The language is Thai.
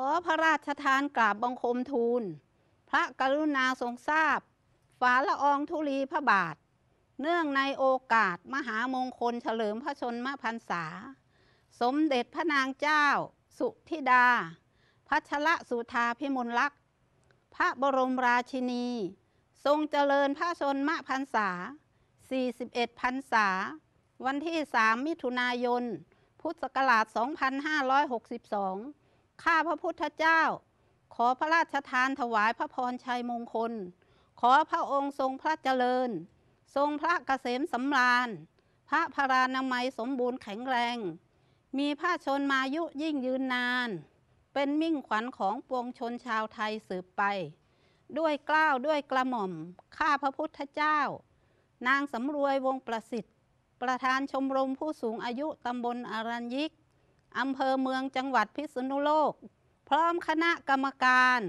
อพระราชทานกราบบังคมทูล พระกรุณาทรงทราบ ฝาละอองธุลีพระบาท เนื่องในโอกาสมหามงคลเฉลิมพระชนมพรรษา สมเด็จพระนางเจ้า สุธิดาพัชระสุธาพิมลลักษณ์ พระบรมราชินี ทรงเจริญพระชนมพรรษา41พรรษา วันที่ 3 มิถุนายน พุทธศักราช2562ข้าพระพุทธเจ้าขอพระราชทานถวายพระพรชัยมงคล ขอพระองค์ทรงพระเจริญ ทรงพระเกษมสำราญ พระพรานามัยสมบูรณ์แข็งแรง มีผ้าชนมายุยิ่งยืนนาน เป็นมิ่งขวัญของปวงชนชาวไทยสืบไป ด้วยกล้าวด้วยกระหม่อมข้าพระพุทธเจ้านางสำรวยวงประสิทธิ์ ประธานชมรมผู้สูงอายุตำบลอารัญยิกอำเภอเมืองจังหวัดพิษณุโลก พร้อมคณะกรรมการ